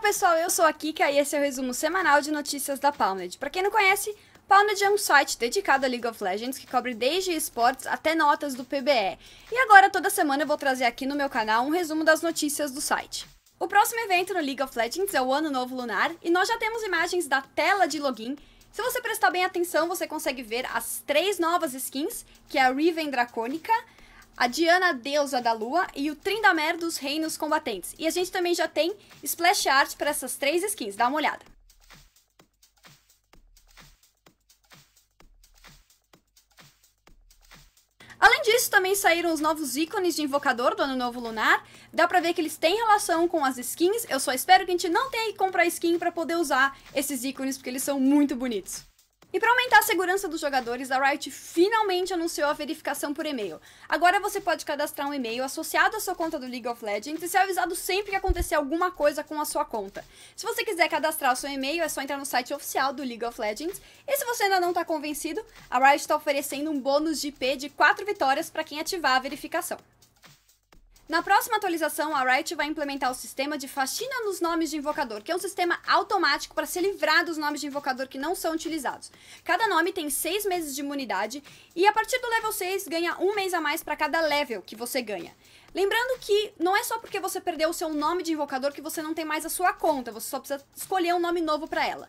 pessoal, eu sou a Kika e esse é o resumo semanal de notícias da Palmed. Para quem não conhece, Palmed é um site dedicado a League of Legends que cobre desde esportes até notas do PBE. E agora toda semana eu vou trazer aqui no meu canal um resumo das notícias do site. O próximo evento no League of Legends é o Ano Novo Lunar e nós já temos imagens da tela de login se você prestar bem atenção, você consegue ver as três novas skins, que é a Riven Dracônica, a Diana, deusa da lua, e o Trindamer dos reinos combatentes. E a gente também já tem splash art para essas três skins, dá uma olhada. Além disso, também saíram os novos ícones de invocador do Ano Novo Lunar. Dá pra ver que eles têm relação com as skins. Eu só espero que a gente não tenha que comprar skin para poder usar esses ícones, porque eles são muito bonitos. E para aumentar a segurança dos jogadores, a Riot finalmente anunciou a verificação por e-mail. Agora você pode cadastrar um e-mail associado à sua conta do League of Legends e ser avisado sempre que acontecer alguma coisa com a sua conta. Se você quiser cadastrar o seu e-mail, é só entrar no site oficial do League of Legends. E se você ainda não está convencido, a Riot está oferecendo um bônus de IP de 4 vitórias para quem ativar a verificação. Na próxima atualização, a Riot vai implementar o sistema de faxina nos nomes de invocador, que é um sistema automático para se livrar dos nomes de invocador que não são utilizados. Cada nome tem 6 meses de imunidade e a partir do level 6 ganha um mês a mais para cada level que você ganha. Lembrando que não é só porque você perdeu o seu nome de invocador que você não tem mais a sua conta, você só precisa escolher um nome novo para ela.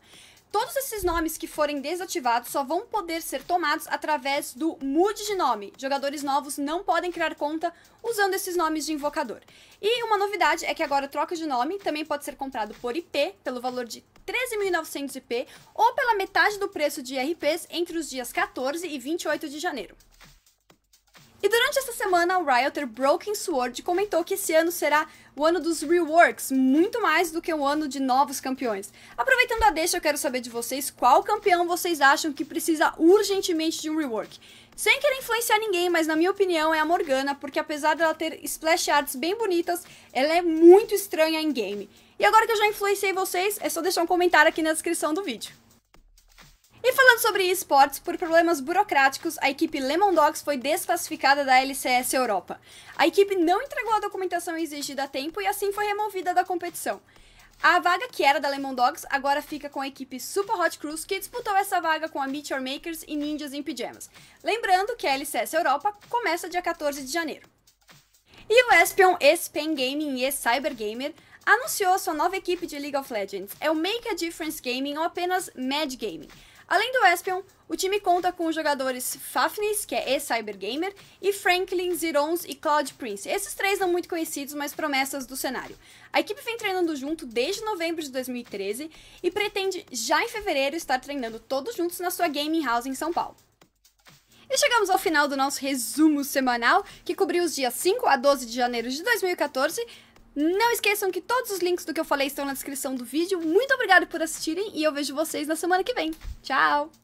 Todos esses nomes que forem desativados só vão poder ser tomados através do mude de nome. Jogadores novos não podem criar conta usando esses nomes de invocador. E uma novidade é que agora a troca de nome também pode ser comprado por IP, pelo valor de 13.900 IP, ou pela metade do preço de RPs entre os dias 14 e 28 de janeiro. E durante essa semana, o Rioter Broken Sword comentou que esse ano será o ano dos reworks, muito mais do que o ano de novos campeões. Aproveitando a deixa, eu quero saber de vocês qual campeão vocês acham que precisa urgentemente de um rework. Sem querer influenciar ninguém, mas na minha opinião é a Morgana, porque apesar dela ter splash arts bem bonitas, ela é muito estranha em game. E agora que eu já influenciei vocês, é só deixar um comentário aqui na descrição do vídeo. E falando sobre esportes, por problemas burocráticos, a equipe Lemon Dogs foi desclassificada da LCS Europa. A equipe não entregou a documentação exigida a tempo e assim foi removida da competição. A vaga que era da Lemon Dogs agora fica com a equipe Super Hot Cruise, que disputou essa vaga com a Meteor Makers e Ninjas em Pijamas. Lembrando que a LCS Europa começa dia 14 de janeiro. E o Espion, Espen Gaming e Cyber Gamer anunciou sua nova equipe de League of Legends. É o Make a Difference Gaming ou apenas Mad Gaming. Além do Espion, o time conta com os jogadores Fafnis, que é ex-Cybergamer, e Franklin, Zirons e Cloud Prince. Esses três não muito conhecidos, mas promessas do cenário. A equipe vem treinando junto desde novembro de 2013 e pretende já em fevereiro estar treinando todos juntos na sua gaming house em São Paulo. E chegamos ao final do nosso resumo semanal, que cobriu os dias 5 a 12 de janeiro de 2014 não esqueçam que todos os links do que eu falei estão na descrição do vídeo. Muito obrigada por assistirem e eu vejo vocês na semana que vem. Tchau!